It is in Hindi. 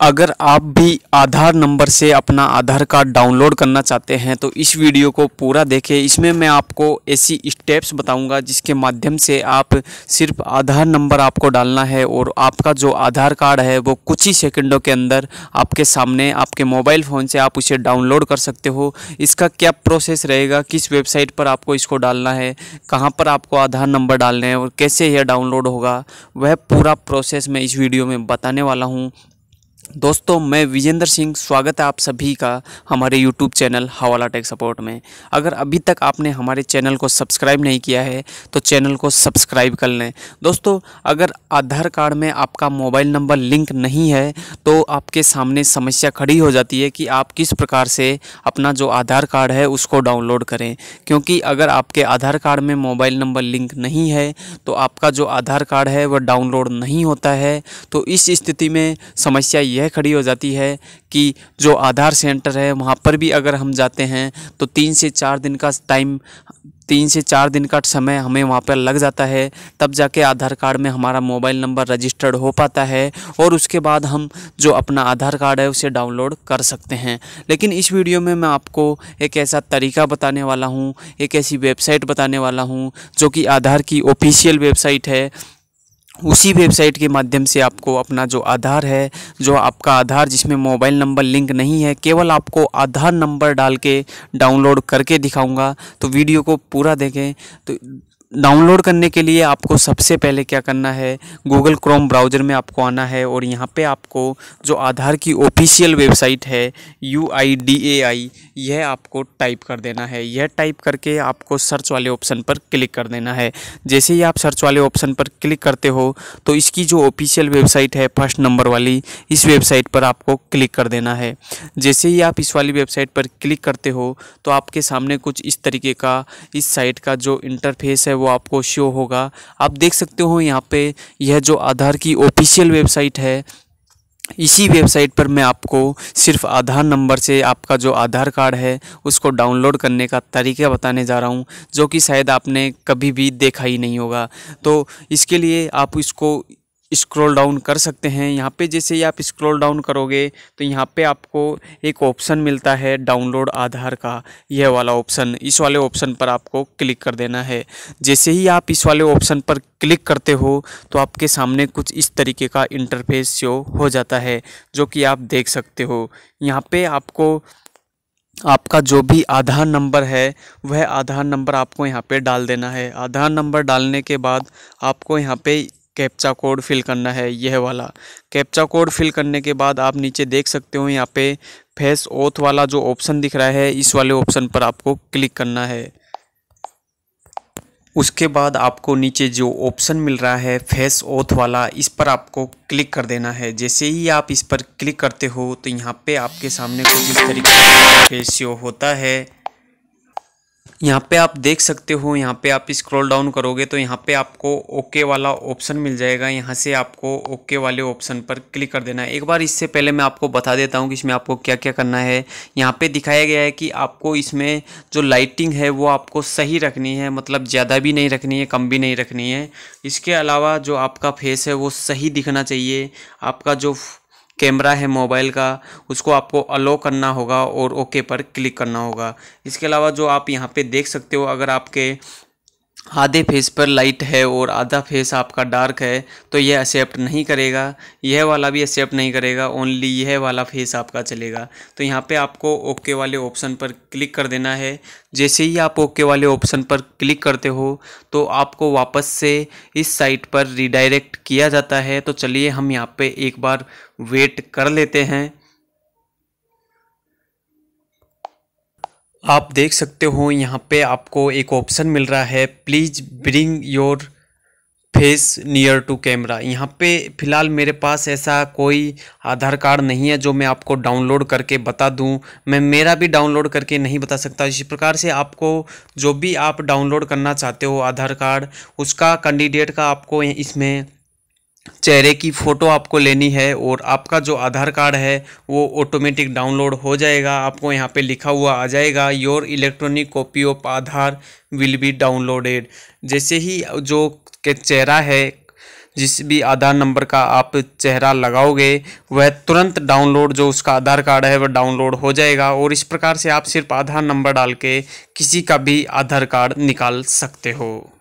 अगर आप भी आधार नंबर से अपना आधार कार्ड डाउनलोड करना चाहते हैं तो इस वीडियो को पूरा देखें इसमें मैं आपको ऐसी स्टेप्स बताऊंगा जिसके माध्यम से आप सिर्फ आधार नंबर आपको डालना है और आपका जो आधार कार्ड है वो कुछ ही सेकंडों के अंदर आपके सामने आपके मोबाइल फ़ोन से आप उसे डाउनलोड कर सकते हो इसका क्या प्रोसेस रहेगा किस वेबसाइट पर आपको इसको डालना है कहाँ पर आपको आधार नंबर डालना है और कैसे यह डाउनलोड होगा वह पूरा प्रोसेस मैं इस वीडियो में बताने वाला हूँ दोस्तों मैं विजेंद्र सिंह स्वागत है आप सभी का हमारे YouTube channel Hawala tech support में अगर अभी तक आपने हमारे चैनल को सब्सक्राइब नहीं किया है तो चैनल को सब्सक्राइब कर लें दोस्तों अगर आधार कार्ड में आपका मोबाइल नंबर लिंक नहीं है तो आपके सामने समस्या खड़ी हो जाती है कि आप किस प्रकार से अपना जो आधार कार्ड है उसको डाउनलोड करें क्योंकि अगर आपके आधार कार्ड में मोबाइल नंबर लिंक नहीं है तो आपका जो आधार कार्ड है वह डाउनलोड नहीं होता है तो इस स्थिति में समस्या यह खड़ी हो जाती है कि जो आधार सेंटर है वहाँ पर भी अगर हम जाते हैं तो तीन से चार दिन का टाइम तीन से चार दिन का समय हमें वहाँ पर लग जाता है तब जाके आधार कार्ड में हमारा मोबाइल नंबर रजिस्टर्ड हो पाता है और उसके बाद हम जो अपना आधार कार्ड है उसे डाउनलोड कर सकते हैं लेकिन इस वीडियो में मैं आपको एक ऐसा तरीका बताने वाला हूँ एक ऐसी वेबसाइट बताने वाला हूँ जो कि आधार की ऑफिशियल वेबसाइट है उसी वेबसाइट के माध्यम से आपको अपना जो आधार है जो आपका आधार जिसमें मोबाइल नंबर लिंक नहीं है केवल आपको आधार नंबर डाल के डाउनलोड करके दिखाऊंगा तो वीडियो को पूरा देखें तो डाउनलोड करने के लिए आपको सबसे पहले क्या करना है गूगल क्रोम ब्राउज़र में आपको आना है और यहाँ पे आपको जो आधार की ऑफिशियल वेबसाइट है U I D A I यह आपको टाइप कर देना है यह टाइप करके आपको सर्च वाले ऑप्शन पर क्लिक कर देना है जैसे ही आप सर्च वाले ऑप्शन पर क्लिक करते हो तो इसकी जो ऑफिशियल वेबसाइट है फर्स्ट नंबर वाली इस वेबसाइट पर आपको क्लिक कर देना है जैसे ही आप इस वाली वेबसाइट पर क्लिक करते हो तो आपके सामने कुछ इस तरीके का इस साइट का जो इंटरफेस है वो आपको शो होगा आप देख सकते हो यहाँ पे यह जो आधार की ऑफिशियल वेबसाइट है इसी वेबसाइट पर मैं आपको सिर्फ आधार नंबर से आपका जो आधार कार्ड है उसको डाउनलोड करने का तरीका बताने जा रहा हूँ जो कि शायद आपने कभी भी देखा ही नहीं होगा तो इसके लिए आप इसको स्क्रॉल डाउन कर सकते हैं यहाँ पे जैसे ही आप स्क्रॉल डाउन करोगे तो यहाँ पे आपको एक ऑप्शन मिलता है डाउनलोड आधार का यह वाला ऑप्शन इस वाले ऑप्शन पर आपको क्लिक कर देना है जैसे ही आप इस वाले ऑप्शन पर क्लिक करते हो तो आपके सामने कुछ इस तरीके का इंटरफेस शो हो जाता है जो कि आप देख सकते हो यहाँ पर आपको आपका जो भी आधार नंबर है वह आधार नंबर आपको यहाँ पे डाल देना है आधार नंबर डालने के बाद आपको यहाँ पे कैप्चा कोड फिल करना है यह वाला कैप्चा कोड फिल करने के बाद आप नीचे देख सकते हो यहाँ पे फेस ओथ वाला जो ऑप्शन दिख रहा है इस वाले ऑप्शन पर आपको क्लिक करना है उसके बाद आपको नीचे जो ऑप्शन मिल रहा है फेस ओथ वाला इस पर आपको क्लिक कर देना है जैसे ही आप इस पर क्लिक करते हो तो यहाँ पे आपके सामने कुछ इस तरीके का फेस शो होता है यहाँ पे आप देख सकते हो यहाँ पे आप स्क्रॉल डाउन करोगे तो यहाँ पे आपको ओके वाला ऑप्शन मिल जाएगा यहाँ से आपको ओके वाले ऑप्शन पर क्लिक कर देना है एक बार इससे पहले मैं आपको बता देता हूँ कि इसमें आपको क्या क्या करना है यहाँ पे दिखाया गया है कि आपको इसमें जो लाइटिंग है वो आपको सही रखनी है मतलब ज़्यादा भी नहीं रखनी है कम भी नहीं रखनी है इसके अलावा जो आपका फेस है वो सही दिखना चाहिए आपका जो कैमरा है मोबाइल का उसको आपको अलो करना होगा और ओके पर क्लिक करना होगा इसके अलावा जो आप यहाँ पे देख सकते हो अगर आपके आधे फेस पर लाइट है और आधा फेस आपका डार्क है तो यह एक्सेप्ट नहीं करेगा यह वाला भी एक्सेप्ट नहीं करेगा ओनली यह वाला फेस आपका चलेगा तो यहाँ पे आपको ओके वाले ऑप्शन पर क्लिक कर देना है जैसे ही आप ओके वाले ऑप्शन पर क्लिक करते हो तो आपको वापस से इस साइट पर रिडायरेक्ट किया जाता है तो चलिए हम यहाँ पर एक बार वेट कर लेते हैं आप देख सकते हो यहाँ पे आपको एक ऑप्शन मिल रहा है please bring your face near to camera यहाँ पे फ़िलहाल मेरे पास ऐसा कोई आधार कार्ड नहीं है जो मैं आपको डाउनलोड करके बता दूँ मैं मेरा भी डाउनलोड करके नहीं बता सकता इसी प्रकार से आपको जो भी आप डाउनलोड करना चाहते हो आधार कार्ड उसका कैंडिडेट का आपको इसमें चेहरे की फ़ोटो आपको लेनी है और आपका जो आधार कार्ड है वो ऑटोमेटिक डाउनलोड हो जाएगा आपको यहाँ पे लिखा हुआ आ जाएगा your electronic copy of Aadhaar will be downloaded जैसे ही जो चेहरा है जिस भी आधार नंबर का आप चेहरा लगाओगे वह तुरंत डाउनलोड जो उसका आधार कार्ड है वह डाउनलोड हो जाएगा और इस प्रकार से आप सिर्फ आधार नंबर डाल के किसी का भी आधार कार्ड निकाल सकते हो